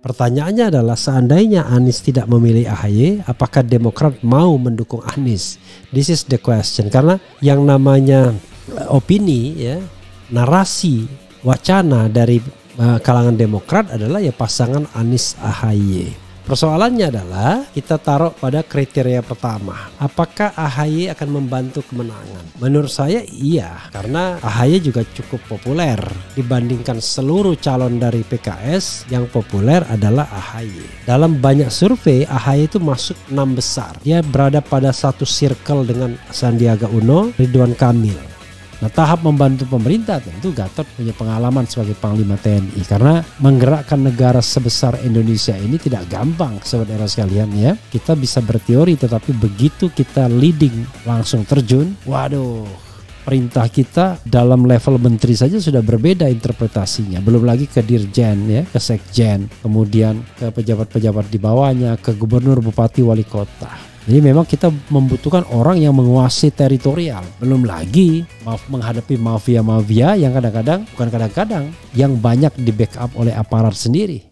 Pertanyaannya adalah seandainya Anies tidak memilih AHY, apakah Demokrat mau mendukung Anies? This is the question. Karena yang namanya eh, opini ya, narasi, wacana dari eh, kalangan Demokrat adalah ya pasangan Anies AHY. Persoalannya adalah kita taruh pada kriteria pertama. Apakah AHY akan membantu kemenangan? Menurut saya iya, karena AHY juga cukup populer dibandingkan seluruh calon dari PKS yang populer adalah AHY. Dalam banyak survei AHY itu masuk enam besar. Dia berada pada satu circle dengan Sandiaga Uno, Ridwan Kamil. Nah tahap membantu pemerintah tentu Gatot punya pengalaman sebagai Panglima TNI karena menggerakkan negara sebesar Indonesia ini tidak gampang saudara sekalian ya. Kita bisa berteori tetapi begitu kita leading langsung terjun, waduh perintah kita dalam level menteri saja sudah berbeda interpretasinya. Belum lagi ke dirjen ya, ke sekjen, kemudian ke pejabat-pejabat di bawahnya, ke gubernur, bupati, wali kota. Jadi memang kita membutuhkan orang yang menguasai teritorial. Belum lagi maaf menghadapi mafia-mafia yang kadang-kadang bukan kadang-kadang yang banyak di backup oleh aparat sendiri.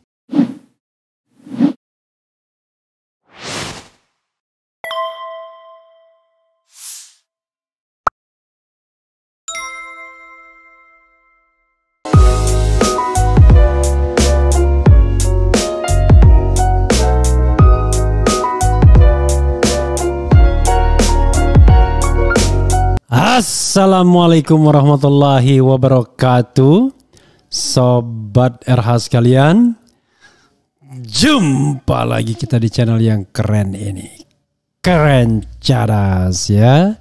Assalamualaikum warahmatullahi wabarakatuh Sobat RH sekalian Jumpa lagi kita di channel yang keren ini Keren caras ya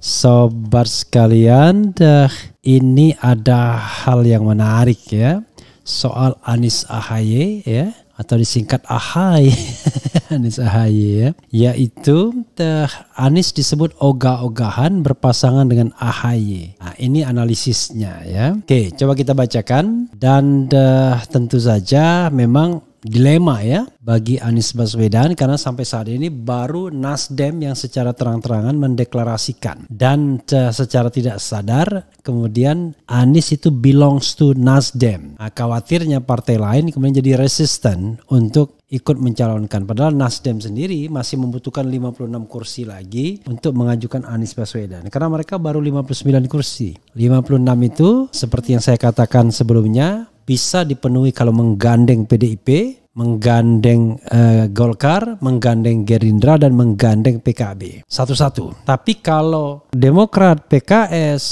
Sobat sekalian dah Ini ada hal yang menarik ya Soal Anis Ahaye ya atau disingkat Ahy, Anis Ahy ya, yaitu teh Anies disebut ogah-ogahan berpasangan dengan Ahy. Nah, ini analisisnya ya. Oke, coba kita bacakan dan teh tentu saja memang dilema ya bagi Anies Baswedan karena sampai saat ini baru Nasdem yang secara terang-terangan mendeklarasikan dan eh, secara tidak sadar kemudian Anies itu belongs to Nasdem. Nah, khawatirnya partai lain kemudian jadi resisten untuk ikut mencalonkan. Padahal Nasdem sendiri masih membutuhkan 56 kursi lagi untuk mengajukan Anies Baswedan. Karena mereka baru 59 kursi. 56 itu seperti yang saya katakan sebelumnya bisa dipenuhi kalau menggandeng PDIP, menggandeng uh, Golkar, menggandeng Gerindra dan menggandeng PKB. Satu-satu. Tapi kalau Demokrat, PKS,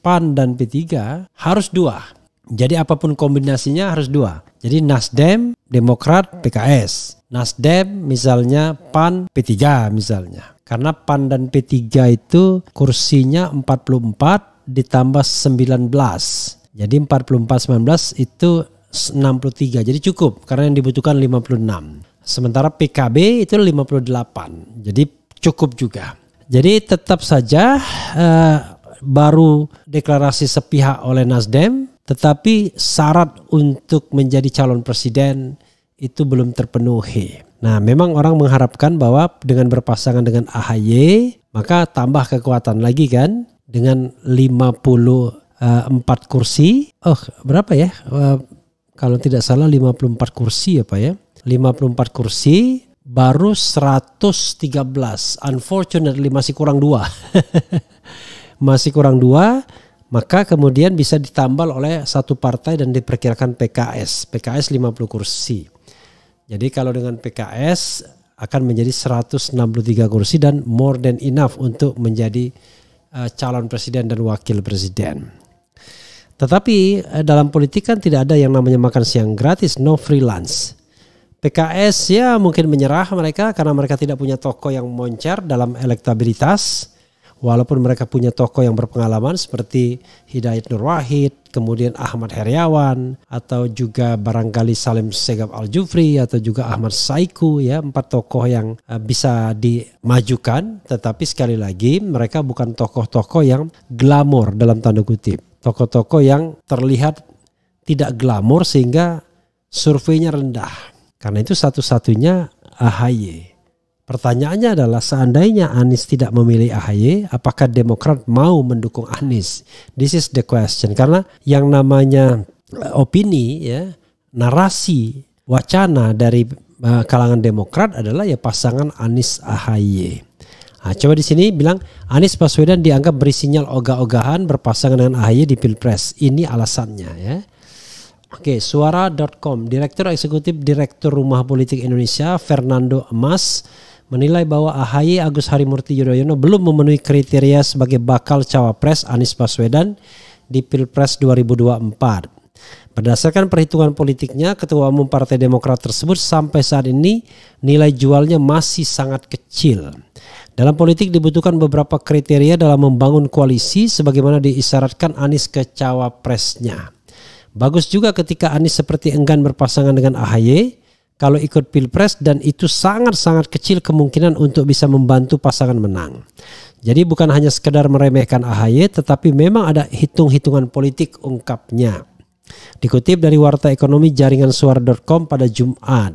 PAN dan P3 harus dua. Jadi apapun kombinasinya harus dua. Jadi Nasdem, Demokrat, PKS. Nasdem misalnya PAN, P3 misalnya. Karena PAN dan P3 itu kursinya 44 ditambah 19. Jadi 4419 itu 63. Jadi cukup karena yang dibutuhkan 56. Sementara PKB itu 58. Jadi cukup juga. Jadi tetap saja uh, baru deklarasi sepihak oleh Nasdem, tetapi syarat untuk menjadi calon presiden itu belum terpenuhi. Nah, memang orang mengharapkan bahwa dengan berpasangan dengan AHY, maka tambah kekuatan lagi kan dengan 50 Eh, empat uh, kursi. Oh, berapa ya? Uh, kalau tidak salah 54 kursi ya Pak ya. 54 kursi baru 113. Unfortunately masih kurang dua. masih kurang dua maka kemudian bisa ditambal oleh satu partai dan diperkirakan PKS. PKS 50 kursi. Jadi kalau dengan PKS akan menjadi 163 kursi dan more than enough untuk menjadi uh, calon presiden dan wakil presiden. Tetapi eh, dalam politik kan tidak ada yang namanya makan siang gratis, no freelance. PKS ya mungkin menyerah mereka karena mereka tidak punya toko yang moncer dalam elektabilitas. Walaupun mereka punya toko yang berpengalaman seperti Hidayat Nur Wahid, kemudian Ahmad Heriawan, atau juga barangkali Salim Segab Al Jufri, atau juga Ahmad Saiku, ya empat tokoh yang eh, bisa dimajukan. Tetapi sekali lagi mereka bukan tokoh-tokoh yang glamor dalam tanda kutip. Toko-toko yang terlihat tidak glamor sehingga surveinya rendah. Karena itu satu-satunya AHY. Pertanyaannya adalah seandainya Anies tidak memilih AHY, apakah Demokrat mau mendukung Anies? This is the question. Karena yang namanya eh, opini ya, narasi, wacana dari eh, kalangan Demokrat adalah ya pasangan Anies AHY. Nah, coba di sini bilang Anies Baswedan dianggap beri sinyal ogah-ogahan berpasangan dengan AHY di Pilpres. Ini alasannya ya. Oke, suara.com, Direktur Eksekutif Direktur Rumah Politik Indonesia Fernando Emas menilai bahwa AHY Agus Harimurti Yudhoyono belum memenuhi kriteria sebagai bakal cawapres Anies Baswedan di Pilpres 2024. Berdasarkan perhitungan politiknya, Ketua Umum Partai Demokrat tersebut sampai saat ini nilai jualnya masih sangat kecil. Dalam politik dibutuhkan beberapa kriteria dalam membangun koalisi sebagaimana diisyaratkan Anies ke cawapresnya. Bagus juga ketika Anies seperti enggan berpasangan dengan AHY kalau ikut pilpres dan itu sangat-sangat kecil kemungkinan untuk bisa membantu pasangan menang. Jadi bukan hanya sekedar meremehkan AHY tetapi memang ada hitung-hitungan politik ungkapnya. Dikutip dari warta ekonomi jaringan suara.com pada Jumat.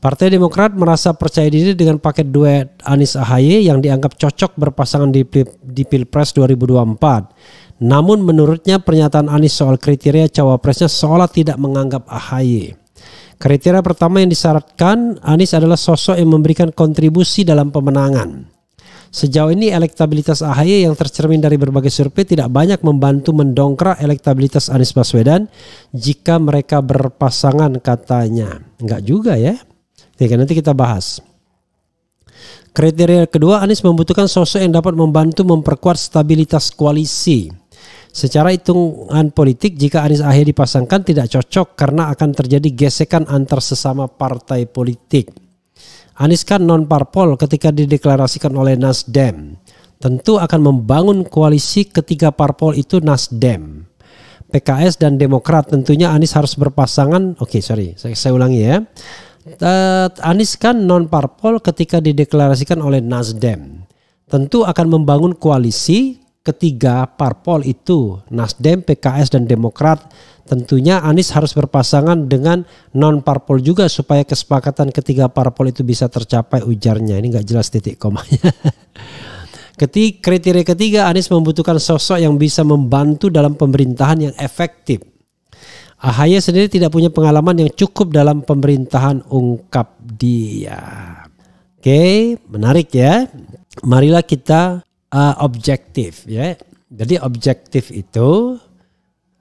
Partai Demokrat merasa percaya diri dengan paket duet Anies Ahaye yang dianggap cocok berpasangan di, di Pilpres 2024. Namun menurutnya pernyataan Anies soal kriteria cawapresnya seolah tidak menganggap Ahaye. Kriteria pertama yang disyaratkan Anies adalah sosok yang memberikan kontribusi dalam pemenangan. Sejauh ini elektabilitas AHY yang tercermin dari berbagai survei tidak banyak membantu mendongkrak elektabilitas Anies Baswedan jika mereka berpasangan katanya. Enggak juga ya. Oke, nanti kita bahas. Kriteria kedua, Anies membutuhkan sosok yang dapat membantu memperkuat stabilitas koalisi. Secara hitungan politik, jika Anies Ahy dipasangkan tidak cocok karena akan terjadi gesekan antar sesama partai politik. Anies kan non parpol ketika dideklarasikan oleh Nasdem. Tentu akan membangun koalisi ketiga parpol itu Nasdem. PKS dan Demokrat tentunya Anies harus berpasangan. Oke, okay, sorry, saya, saya ulangi ya. Anies kan non parpol ketika dideklarasikan oleh Nasdem. Tentu akan membangun koalisi ketiga parpol itu Nasdem, PKS dan Demokrat Tentunya Anies harus berpasangan dengan non parpol juga supaya kesepakatan ketiga parpol itu bisa tercapai ujarnya. Ini nggak jelas titik komanya. Ketik kriteria ketiga Anies membutuhkan sosok yang bisa membantu dalam pemerintahan yang efektif. Ahaye sendiri tidak punya pengalaman yang cukup dalam pemerintahan ungkap dia. Oke, menarik ya. Marilah kita uh, objektif ya. Jadi objektif itu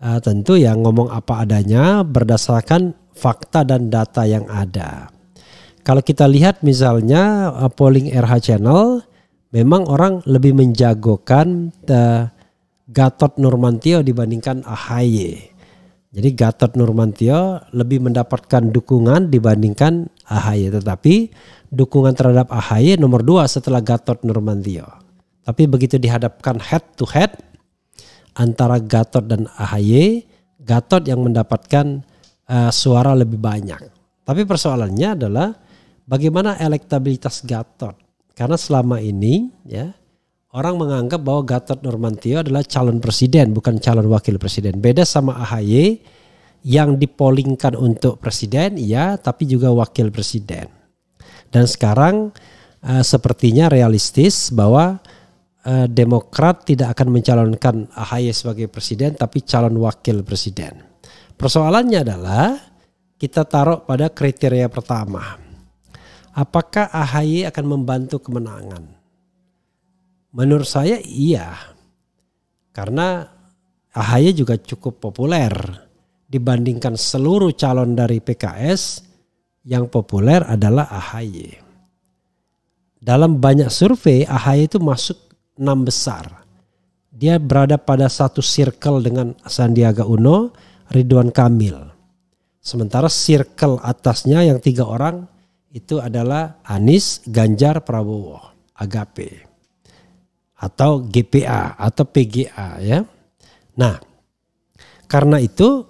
uh, tentu ya ngomong apa adanya berdasarkan fakta dan data yang ada. Kalau kita lihat misalnya uh, polling RH Channel, memang orang lebih menjagokan uh, Gatot Nurmantio dibandingkan AHY. Jadi Gatot Nurmantio lebih mendapatkan dukungan dibandingkan AHY. Tetapi dukungan terhadap AHY nomor dua setelah Gatot Nurmantio. Tapi begitu dihadapkan head to head, antara Gatot dan AHY, Gatot yang mendapatkan uh, suara lebih banyak. Tapi persoalannya adalah bagaimana elektabilitas Gatot. Karena selama ini ya orang menganggap bahwa Gatot Nurmantio adalah calon presiden bukan calon wakil presiden. Beda sama AHY yang dipolingkan untuk presiden ya tapi juga wakil presiden. Dan sekarang uh, sepertinya realistis bahwa uh, Demokrat tidak akan mencalonkan AHY sebagai presiden tapi calon wakil presiden. Persoalannya adalah kita taruh pada kriteria pertama. Apakah AHY akan membantu kemenangan? Menurut saya iya. Karena AHY juga cukup populer dibandingkan seluruh calon dari PKS yang populer adalah AHY. Dalam banyak survei AHY itu masuk enam besar. Dia berada pada satu circle dengan Sandiaga Uno, Ridwan Kamil. Sementara circle atasnya yang tiga orang itu adalah Anies, Ganjar, Prabowo, Agape atau GPA atau PGA ya. Nah, karena itu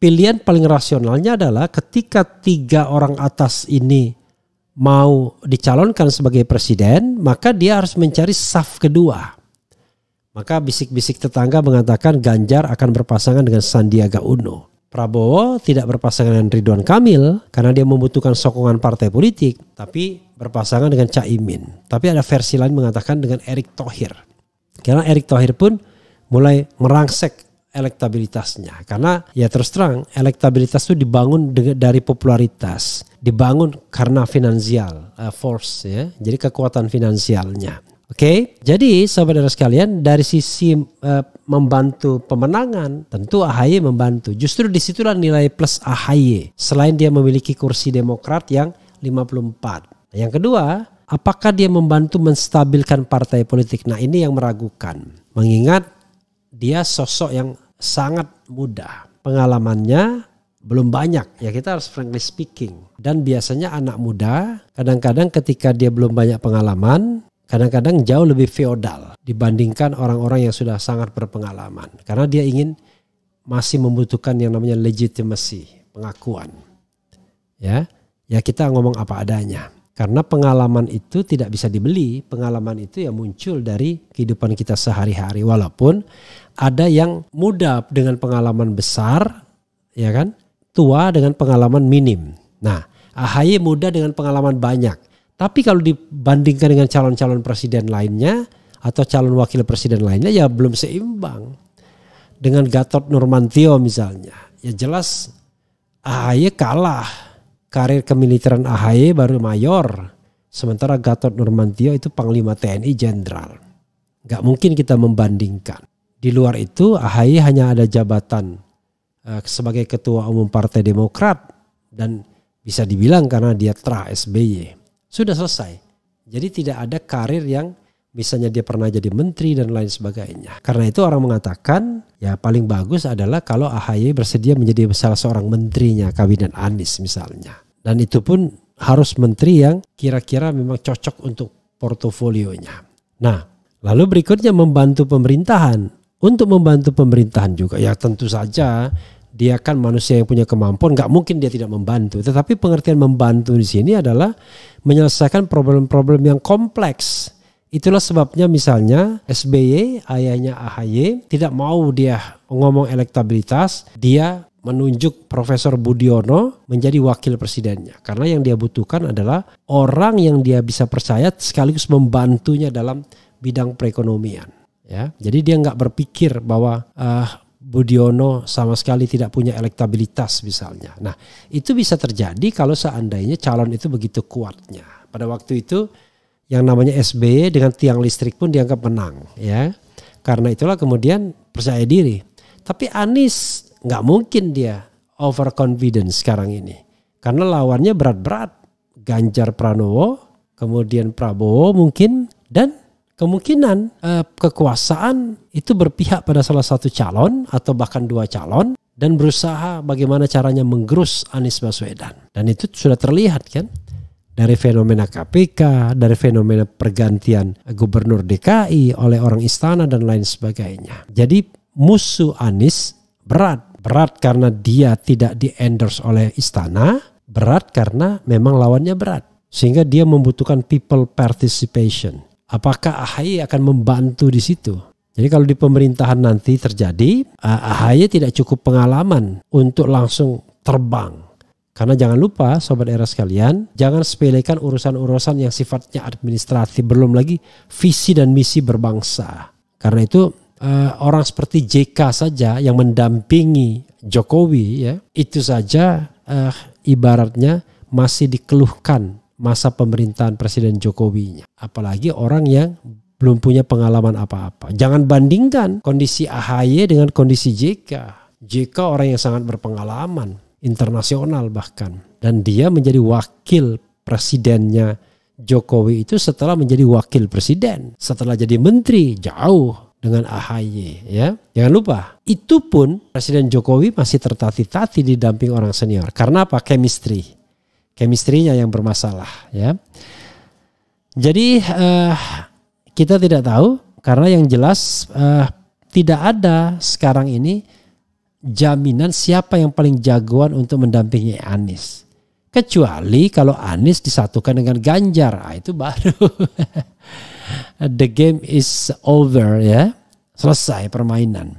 pilihan paling rasionalnya adalah ketika tiga orang atas ini mau dicalonkan sebagai presiden, maka dia harus mencari saf kedua. Maka bisik-bisik tetangga mengatakan Ganjar akan berpasangan dengan Sandiaga Uno. Prabowo tidak berpasangan dengan Ridwan Kamil karena dia membutuhkan sokongan partai politik, tapi berpasangan dengan Caimin. Tapi ada versi lain mengatakan dengan Erick Thohir. Karena Erick Thohir pun mulai merangsek elektabilitasnya. Karena ya terus terang elektabilitas itu dibangun dari popularitas, dibangun karena finansial uh, force ya. Jadi kekuatan finansialnya. Oke, okay? jadi saudara sekalian dari sisi uh, membantu pemenangan tentu AHY membantu. Justru disitulah nilai plus AHY. Selain dia memiliki kursi Demokrat yang 54. Yang kedua, apakah dia membantu menstabilkan partai politik? Nah ini yang meragukan. Mengingat dia sosok yang sangat mudah. Pengalamannya belum banyak ya kita harus frankly speaking dan biasanya anak muda kadang-kadang ketika dia belum banyak pengalaman kadang-kadang jauh lebih feodal dibandingkan orang-orang yang sudah sangat berpengalaman karena dia ingin masih membutuhkan yang namanya legitimasi pengakuan ya ya kita ngomong apa adanya karena pengalaman itu tidak bisa dibeli, pengalaman itu ya muncul dari kehidupan kita sehari-hari. Walaupun ada yang muda dengan pengalaman besar, ya kan? Tua dengan pengalaman minim. Nah, AHY muda dengan pengalaman banyak. Tapi kalau dibandingkan dengan calon-calon presiden lainnya atau calon wakil presiden lainnya ya belum seimbang. Dengan Gatot Nurmantio misalnya, ya jelas AHY kalah karir kemiliteran AHY baru mayor. Sementara Gatot Nurmantio itu Panglima TNI Jenderal. Gak mungkin kita membandingkan. Di luar itu AHY hanya ada jabatan uh, sebagai Ketua Umum Partai Demokrat dan bisa dibilang karena dia tra SBY. Sudah selesai. Jadi tidak ada karir yang misalnya dia pernah jadi menteri dan lain sebagainya. Karena itu orang mengatakan ya paling bagus adalah kalau AHY bersedia menjadi salah seorang menterinya kabinet Anies misalnya. Dan itu pun harus menteri yang kira-kira memang cocok untuk portofolionya. Nah, lalu berikutnya membantu pemerintahan. Untuk membantu pemerintahan juga ya tentu saja dia kan manusia yang punya kemampuan, nggak mungkin dia tidak membantu. Tetapi pengertian membantu di sini adalah menyelesaikan problem-problem yang kompleks Itulah sebabnya misalnya SBY, ayahnya AHY, tidak mau dia ngomong elektabilitas, dia menunjuk Profesor Budiono menjadi wakil presidennya. Karena yang dia butuhkan adalah orang yang dia bisa percaya sekaligus membantunya dalam bidang perekonomian. Ya, jadi dia nggak berpikir bahwa uh, Budiono sama sekali tidak punya elektabilitas misalnya. Nah itu bisa terjadi kalau seandainya calon itu begitu kuatnya. Pada waktu itu yang namanya SBY dengan tiang listrik pun dianggap menang ya. Karena itulah kemudian percaya diri. Tapi Anies nggak mungkin dia overconfident sekarang ini. Karena lawannya berat-berat. Ganjar Pranowo, kemudian Prabowo mungkin dan kemungkinan eh, kekuasaan itu berpihak pada salah satu calon atau bahkan dua calon dan berusaha bagaimana caranya menggerus Anies Baswedan. Dan itu sudah terlihat kan? dari fenomena KPK, dari fenomena pergantian gubernur DKI oleh orang istana dan lain sebagainya. Jadi musuh Anies berat, berat karena dia tidak di endorse oleh istana, berat karena memang lawannya berat. Sehingga dia membutuhkan people participation. Apakah AHY akan membantu di situ? Jadi kalau di pemerintahan nanti terjadi, AHY tidak cukup pengalaman untuk langsung terbang karena jangan lupa sobat era sekalian, jangan sepelekan urusan-urusan yang sifatnya administratif, belum lagi visi dan misi berbangsa. Karena itu eh, orang seperti JK saja yang mendampingi Jokowi ya, itu saja eh, ibaratnya masih dikeluhkan masa pemerintahan Presiden Jokowinya. Apalagi orang yang belum punya pengalaman apa-apa. Jangan bandingkan kondisi AHY dengan kondisi JK. JK orang yang sangat berpengalaman internasional bahkan. Dan dia menjadi wakil presidennya Jokowi itu setelah menjadi wakil presiden, setelah jadi menteri jauh dengan AHY ya. Jangan lupa, itu pun Presiden Jokowi masih tertati-tati didamping orang senior. Karena apa? Chemistry. chemistry yang bermasalah ya. Jadi uh, kita tidak tahu karena yang jelas uh, tidak ada sekarang ini jaminan siapa yang paling jagoan untuk mendampingi Anies. Kecuali kalau Anies disatukan dengan Ganjar, ah, itu baru the game is over ya. Selesai permainan.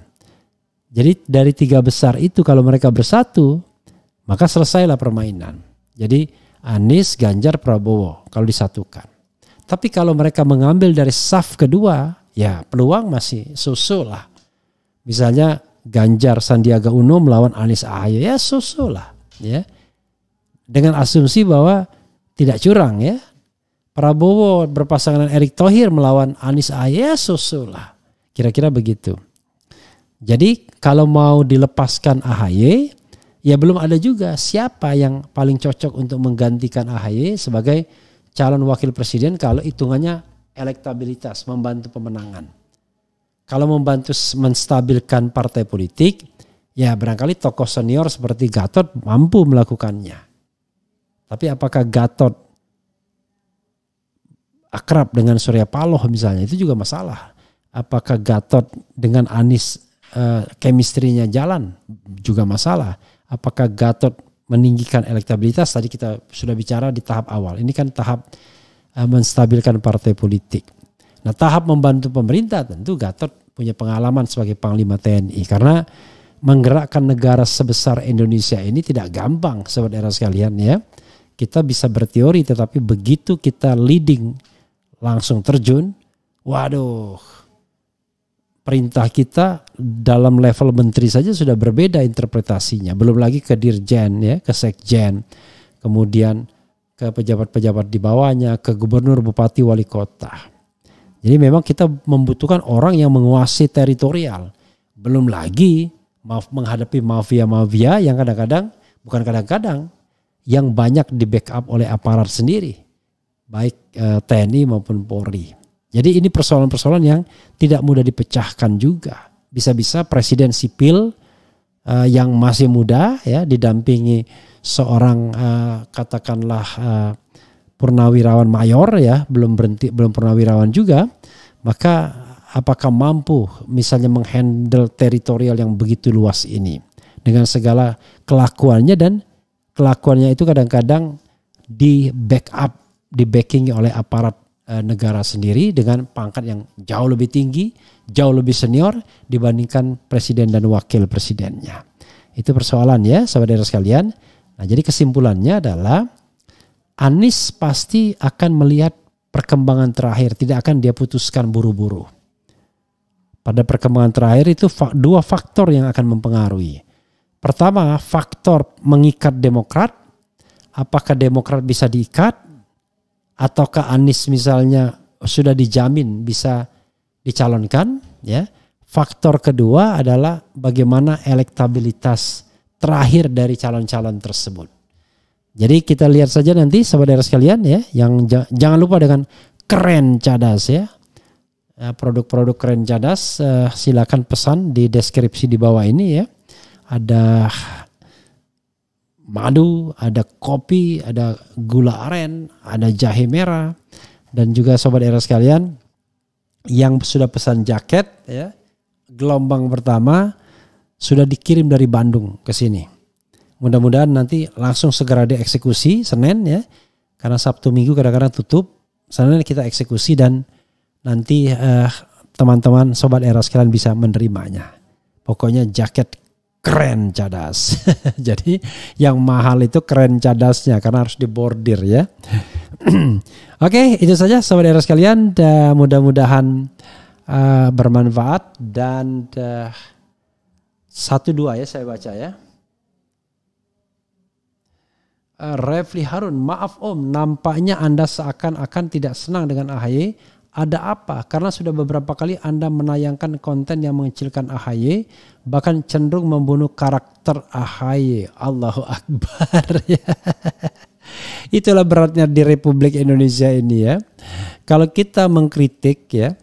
Jadi dari tiga besar itu kalau mereka bersatu, maka selesailah permainan. Jadi Anies, Ganjar, Prabowo kalau disatukan. Tapi kalau mereka mengambil dari saf kedua, ya peluang masih susul lah. Misalnya Ganjar Sandiaga Uno melawan Anies Ahaye ya lah, ya dengan asumsi bahwa tidak curang ya Prabowo berpasangan dengan Erick Thohir melawan Anies Ahaye ya lah, kira-kira begitu jadi kalau mau dilepaskan Ahaye ya belum ada juga siapa yang paling cocok untuk menggantikan Ahaye sebagai calon wakil presiden kalau hitungannya elektabilitas membantu pemenangan kalau membantu menstabilkan partai politik, ya barangkali tokoh senior seperti Gatot mampu melakukannya. Tapi apakah Gatot akrab dengan Surya Paloh misalnya itu juga masalah. Apakah Gatot dengan Anies kemistrinya eh, kemistrinya jalan juga masalah. Apakah Gatot meninggikan elektabilitas tadi kita sudah bicara di tahap awal. Ini kan tahap eh, menstabilkan partai politik. Nah tahap membantu pemerintah tentu Gatot punya pengalaman sebagai Panglima TNI karena menggerakkan negara sebesar Indonesia ini tidak gampang saudara sekalian ya. Kita bisa berteori tetapi begitu kita leading langsung terjun, waduh perintah kita dalam level menteri saja sudah berbeda interpretasinya. Belum lagi ke dirjen ya, ke sekjen, kemudian ke pejabat-pejabat di bawahnya, ke gubernur, bupati, wali kota. Jadi memang kita membutuhkan orang yang menguasai teritorial. Belum lagi menghadapi mafia-mafia yang kadang-kadang bukan kadang-kadang yang banyak di backup oleh aparat sendiri, baik eh, TNI maupun Polri. Jadi ini persoalan-persoalan yang tidak mudah dipecahkan juga. Bisa-bisa presiden sipil eh, yang masih muda ya didampingi seorang eh, katakanlah purnawirawan mayor ya, belum berhenti belum purnawirawan juga, maka apakah mampu misalnya menghandle teritorial yang begitu luas ini dengan segala kelakuannya dan kelakuannya itu kadang-kadang di backup, di backing oleh aparat eh, negara sendiri dengan pangkat yang jauh lebih tinggi, jauh lebih senior dibandingkan presiden dan wakil presidennya. Itu persoalan ya, saudara sekalian. Nah, jadi kesimpulannya adalah Anies pasti akan melihat perkembangan terakhir, tidak akan dia putuskan buru-buru. Pada perkembangan terakhir itu dua faktor yang akan mempengaruhi. Pertama, faktor mengikat Demokrat. Apakah Demokrat bisa diikat? Ataukah Anies misalnya sudah dijamin bisa dicalonkan? Ya. Faktor kedua adalah bagaimana elektabilitas terakhir dari calon-calon tersebut. Jadi kita lihat saja nanti saudara sekalian ya, yang jangan lupa dengan keren cadas ya. Eh, produk-produk keren cadas eh, silakan pesan di deskripsi di bawah ini ya. Ada madu, ada kopi, ada gula aren, ada jahe merah dan juga sobat era sekalian yang sudah pesan jaket ya. Gelombang pertama sudah dikirim dari Bandung ke sini Mudah-mudahan nanti langsung segera dieksekusi Senin ya. Karena Sabtu Minggu kadang-kadang tutup. Senin kita eksekusi dan nanti eh, teman-teman sobat era sekalian bisa menerimanya. Pokoknya jaket keren cadas. Jadi yang mahal itu keren cadasnya karena harus dibordir ya. Oke, okay, itu saja sobat era sekalian. dan mudah-mudahan uh, bermanfaat dan uh, satu dua ya saya baca ya. Eh, Refli Harun, maaf Om, nampaknya Anda seakan-akan tidak senang dengan AHY. Ada apa? Karena sudah beberapa kali Anda menayangkan konten yang mengecilkan AHY, bahkan cenderung membunuh karakter AHY. Allahu Akbar. Ya. Itulah beratnya di Republik Indonesia ini ya. Kalau kita mengkritik ya,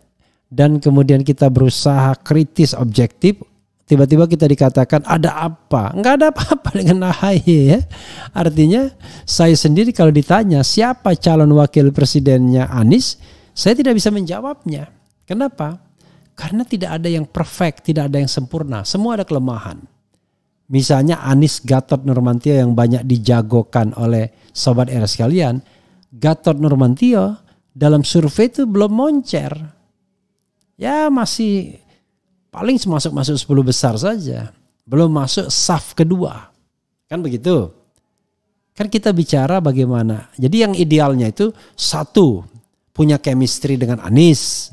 dan kemudian kita berusaha kritis objektif, tiba-tiba kita dikatakan ada apa? Enggak ada apa-apa dengan AHY ya. Artinya saya sendiri kalau ditanya siapa calon wakil presidennya Anis, saya tidak bisa menjawabnya. Kenapa? Karena tidak ada yang perfect, tidak ada yang sempurna. Semua ada kelemahan. Misalnya Anis Gatot Nurmantio yang banyak dijagokan oleh sobat era sekalian, Gatot Nurmantio dalam survei itu belum moncer. Ya masih Paling masuk-masuk 10 besar saja. Belum masuk saf kedua. Kan begitu. Kan kita bicara bagaimana. Jadi yang idealnya itu satu punya chemistry dengan Anis,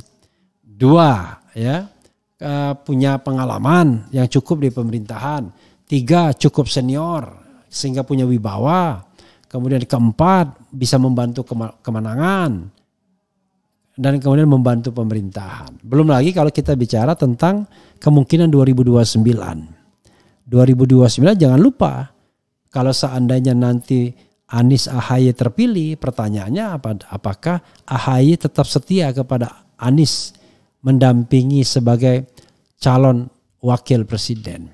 Dua ya eh, punya pengalaman yang cukup di pemerintahan. Tiga cukup senior sehingga punya wibawa. Kemudian keempat bisa membantu kemenangan dan kemudian membantu pemerintahan. Belum lagi kalau kita bicara tentang kemungkinan 2029. 2029 jangan lupa kalau seandainya nanti Anies Ahaye terpilih, pertanyaannya apa apakah Ahaye tetap setia kepada Anies mendampingi sebagai calon wakil presiden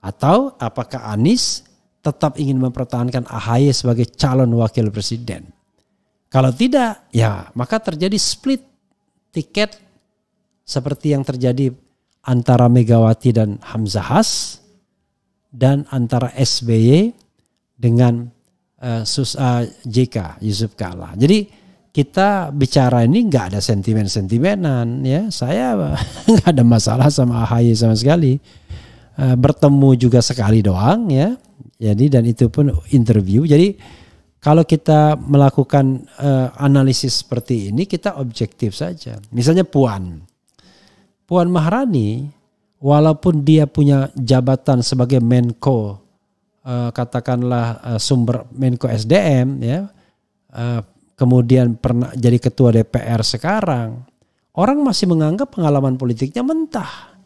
atau apakah Anies tetap ingin mempertahankan Ahaye sebagai calon wakil presiden? Kalau tidak, ya maka terjadi split tiket seperti yang terjadi antara Megawati dan Hamzah dan antara SBY dengan uh, Sus, eh, JK Yusuf Kala. Jadi kita bicara ini nggak ada sentimen-sentimenan ya. Saya nggak ada masalah sama AHY sama sekali. Uh, bertemu juga sekali doang ya. Jadi dan itu pun interview. Jadi kalau kita melakukan uh, analisis seperti ini, kita objektif saja. Misalnya Puan. Puan Maharani, walaupun dia punya jabatan sebagai Menko, uh, katakanlah uh, sumber Menko SDM, ya, uh, kemudian pernah jadi ketua DPR sekarang, orang masih menganggap pengalaman politiknya mentah.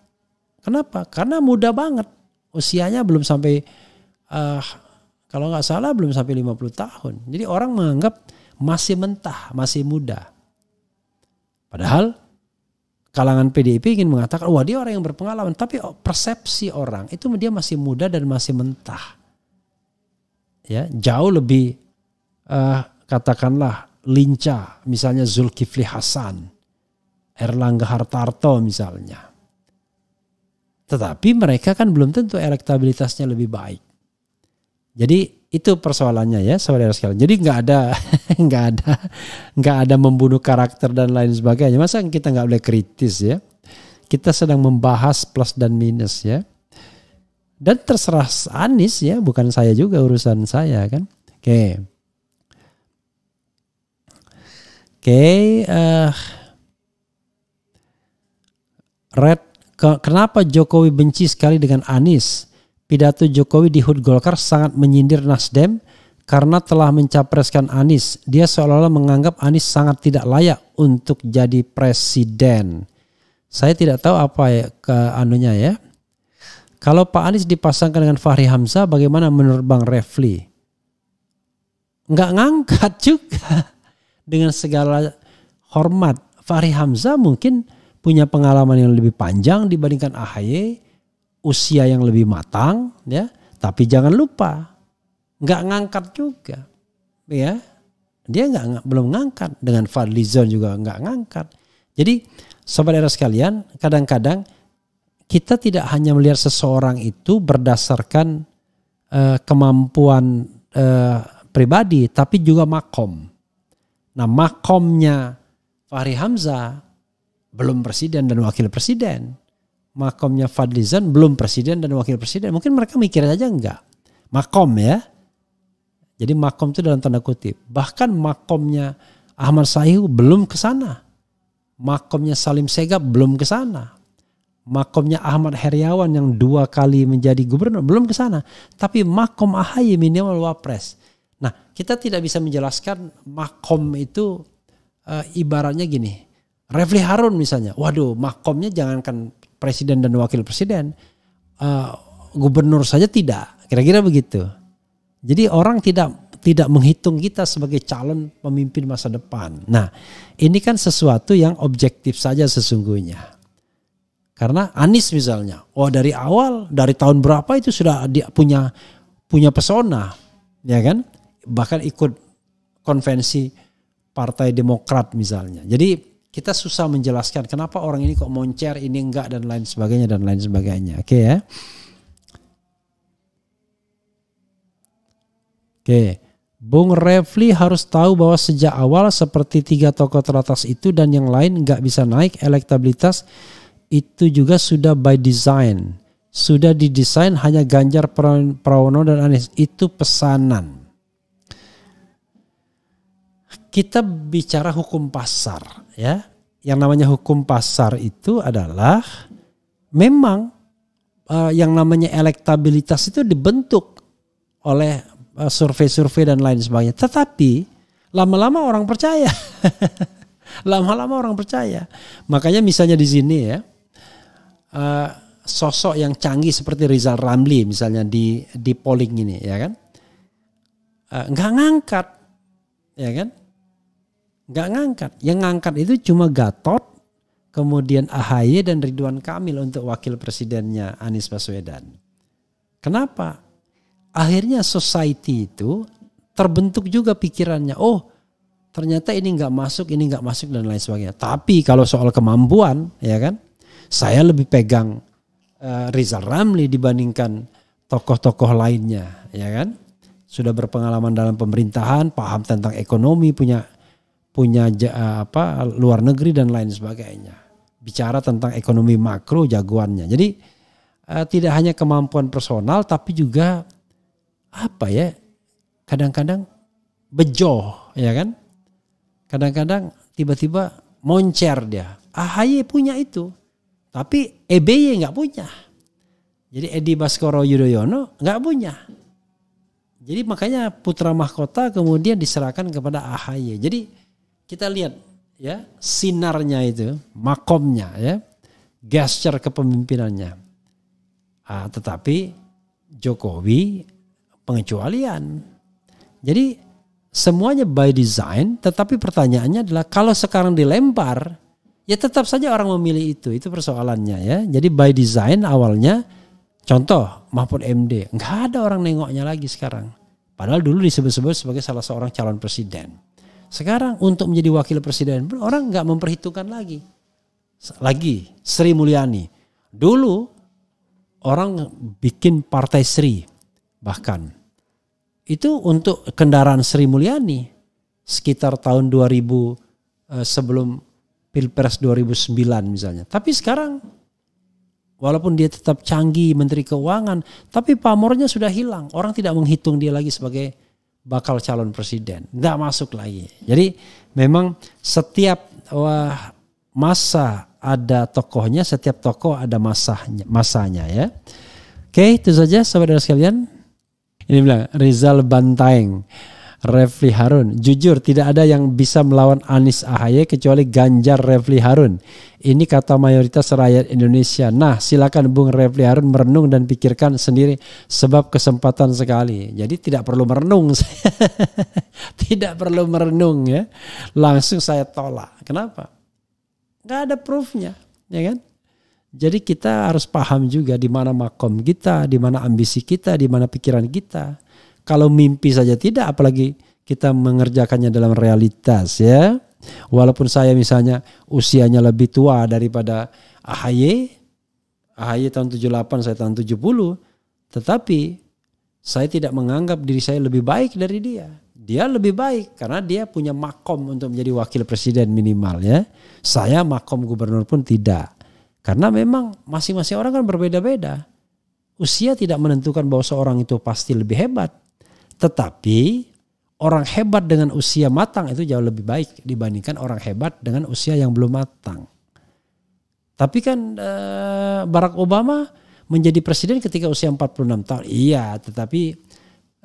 Kenapa? Karena muda banget, usianya belum sampai uh, kalau nggak salah belum sampai 50 tahun. Jadi orang menganggap masih mentah, masih muda. Padahal kalangan PDIP ingin mengatakan, wah dia orang yang berpengalaman. Tapi oh, persepsi orang itu dia masih muda dan masih mentah. Ya, jauh lebih uh, katakanlah lincah, misalnya Zulkifli Hasan, Erlangga Hartarto misalnya. Tetapi mereka kan belum tentu elektabilitasnya lebih baik. Jadi itu persoalannya ya saudara sekalian. Jadi nggak ada nggak ada nggak ada membunuh karakter dan lain sebagainya. Masa kita nggak boleh kritis ya? Kita sedang membahas plus dan minus ya. Dan terserah Anis ya, bukan saya juga urusan saya kan. Oke. Okay. Oke, okay, uh, eh, Red, ke, kenapa Jokowi benci sekali dengan Anis? pidato Jokowi di HUT Golkar sangat menyindir Nasdem karena telah mencapreskan Anies. Dia seolah-olah menganggap Anies sangat tidak layak untuk jadi presiden. Saya tidak tahu apa ya, ke anunya ya. Kalau Pak Anies dipasangkan dengan Fahri Hamzah bagaimana menurut Bang Refli? Nggak ngangkat juga dengan segala hormat. Fahri Hamzah mungkin punya pengalaman yang lebih panjang dibandingkan AHY usia yang lebih matang ya tapi jangan lupa nggak ngangkat juga ya dia nggak belum ngangkat dengan Fadlizon juga nggak ngangkat jadi sobat era sekalian kadang-kadang kita tidak hanya melihat seseorang itu berdasarkan uh, kemampuan uh, pribadi tapi juga makom nah makomnya Fahri Hamzah belum presiden dan wakil presiden makomnya Fadlizon belum presiden dan wakil presiden. Mungkin mereka mikir aja enggak. Makom ya. Jadi makom itu dalam tanda kutip. Bahkan makomnya Ahmad Sahihu belum ke sana. Makomnya Salim Segap belum ke sana. Makomnya Ahmad Heriawan yang dua kali menjadi gubernur belum ke sana. Tapi makom Ahaye minimal wapres. Nah kita tidak bisa menjelaskan makom itu e, ibaratnya gini. Refli Harun misalnya. Waduh makomnya jangankan presiden dan wakil presiden, uh, gubernur saja tidak. Kira-kira begitu. Jadi orang tidak tidak menghitung kita sebagai calon pemimpin masa depan. Nah, ini kan sesuatu yang objektif saja sesungguhnya. Karena Anies misalnya, oh dari awal dari tahun berapa itu sudah dia punya punya pesona, ya kan? Bahkan ikut konvensi Partai Demokrat misalnya. Jadi kita susah menjelaskan kenapa orang ini kok moncer ini enggak dan lain sebagainya dan lain sebagainya. Oke okay, ya. Oke. Okay. Bung Refli harus tahu bahwa sejak awal seperti tiga tokoh teratas itu dan yang lain nggak bisa naik elektabilitas itu juga sudah by design. Sudah didesain hanya Ganjar Pranowo dan Anies. Itu pesanan kita bicara hukum pasar ya. Yang namanya hukum pasar itu adalah memang uh, yang namanya elektabilitas itu dibentuk oleh survei eh, survei-survei dan lain sebagainya. Tetapi lama-lama orang percaya. lama-lama orang percaya. Makanya misalnya di sini ya. Uh, sosok yang canggih seperti Rizal Ramli misalnya di di polling ini ya kan nggak uh, ngangkat ya kan nggak ngangkat. Yang ngangkat itu cuma Gatot, kemudian AHY dan Ridwan Kamil untuk wakil presidennya Anies Baswedan. Kenapa? Akhirnya society itu terbentuk juga pikirannya. Oh, ternyata ini nggak masuk, ini nggak masuk dan lain sebagainya. Tapi kalau soal kemampuan, ya kan, saya lebih pegang uh, Rizal Ramli dibandingkan tokoh-tokoh lainnya, ya kan? Sudah berpengalaman dalam pemerintahan, paham tentang ekonomi, punya punya apa luar negeri dan lain sebagainya. Bicara tentang ekonomi makro jagoannya. Jadi uh, tidak hanya kemampuan personal tapi juga apa ya? Kadang-kadang bejo ya kan? Kadang-kadang tiba-tiba moncer dia. AHY punya itu. Tapi EBY nggak punya. Jadi Edi Baskoro Yudhoyono nggak punya. Jadi makanya putra mahkota kemudian diserahkan kepada AHY. Jadi kita lihat ya sinarnya itu, makomnya ya, gesture kepemimpinannya. Ah, tetapi Jokowi pengecualian. Jadi semuanya by design, tetapi pertanyaannya adalah kalau sekarang dilempar, ya tetap saja orang memilih itu. Itu persoalannya ya. Jadi by design awalnya contoh Mahfud MD, nggak ada orang nengoknya lagi sekarang. Padahal dulu disebut-sebut sebagai salah seorang calon presiden. Sekarang untuk menjadi wakil presiden orang nggak memperhitungkan lagi. Lagi Sri Mulyani. Dulu orang bikin partai Sri bahkan itu untuk kendaraan Sri Mulyani sekitar tahun 2000 eh, sebelum Pilpres 2009 misalnya. Tapi sekarang walaupun dia tetap canggih menteri keuangan, tapi pamornya sudah hilang. Orang tidak menghitung dia lagi sebagai bakal calon presiden. Nggak masuk lagi. Jadi memang setiap wah, masa ada tokohnya, setiap tokoh ada masanya, masanya ya. Oke, itu saja saudara sekalian. Ini bilang Rizal Bantaeng. Refli Harun. Jujur tidak ada yang bisa melawan Anies Ahaye kecuali Ganjar Refli Harun. Ini kata mayoritas rakyat Indonesia. Nah silakan Bung Refli Harun merenung dan pikirkan sendiri sebab kesempatan sekali. Jadi tidak perlu merenung. tidak perlu merenung ya. Langsung saya tolak. Kenapa? Gak ada proofnya. Ya kan? Jadi kita harus paham juga di mana makom kita, di mana ambisi kita, di mana pikiran kita kalau mimpi saja tidak, apalagi kita mengerjakannya dalam realitas ya. Walaupun saya misalnya usianya lebih tua daripada AHY, AHY tahun 78, saya tahun 70, tetapi saya tidak menganggap diri saya lebih baik dari dia. Dia lebih baik karena dia punya makom untuk menjadi wakil presiden minimal ya. Saya makom gubernur pun tidak. Karena memang masing-masing orang kan berbeda-beda. Usia tidak menentukan bahwa seorang itu pasti lebih hebat tetapi orang hebat dengan usia matang itu jauh lebih baik dibandingkan orang hebat dengan usia yang belum matang. Tapi kan eh, Barack Obama menjadi presiden ketika usia 46 tahun. Iya, tetapi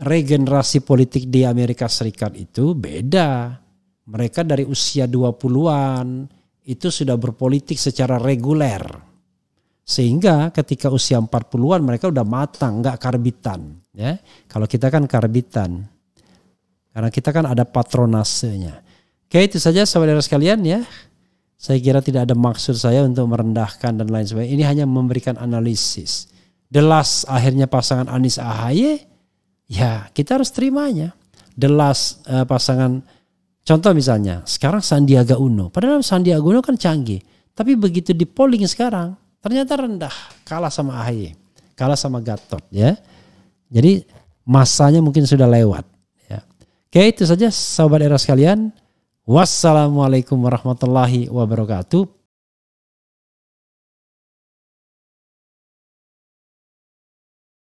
regenerasi politik di Amerika Serikat itu beda. Mereka dari usia 20-an itu sudah berpolitik secara reguler. Sehingga ketika usia 40-an mereka udah matang, nggak karbitan. Ya, kalau kita kan karbitan. Karena kita kan ada patronasenya. Oke, itu saja saudara sekalian ya. Saya kira tidak ada maksud saya untuk merendahkan dan lain sebagainya. Ini hanya memberikan analisis. The akhirnya pasangan Anies AHY ya kita harus terimanya. The uh, pasangan Contoh misalnya, sekarang Sandiaga Uno. Padahal Sandiaga Uno kan canggih. Tapi begitu di polling sekarang, ternyata rendah. Kalah sama AHY. Kalah sama Gatot ya. Jadi masanya mungkin sudah lewat. Ya. Oke itu saja sahabat era sekalian. Wassalamualaikum warahmatullahi wabarakatuh.